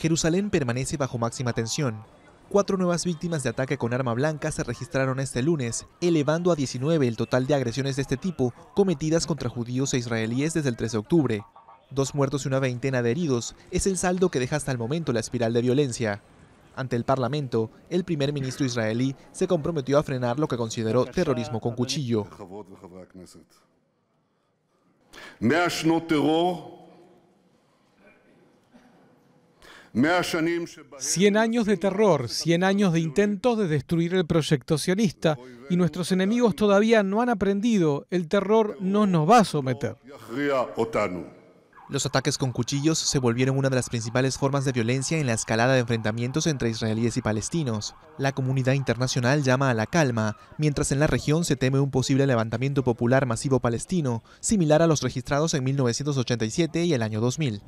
Jerusalén permanece bajo máxima tensión. Cuatro nuevas víctimas de ataque con arma blanca se registraron este lunes, elevando a 19 el total de agresiones de este tipo cometidas contra judíos e israelíes desde el 3 de octubre. Dos muertos y una veintena de heridos es el saldo que deja hasta el momento la espiral de violencia. Ante el Parlamento, el primer ministro israelí se comprometió a frenar lo que consideró terrorismo con cuchillo. 100 años de terror, 100 años de intentos de destruir el proyecto sionista y nuestros enemigos todavía no han aprendido, el terror no nos va a someter. Los ataques con cuchillos se volvieron una de las principales formas de violencia en la escalada de enfrentamientos entre israelíes y palestinos. La comunidad internacional llama a la calma, mientras en la región se teme un posible levantamiento popular masivo palestino, similar a los registrados en 1987 y el año 2000.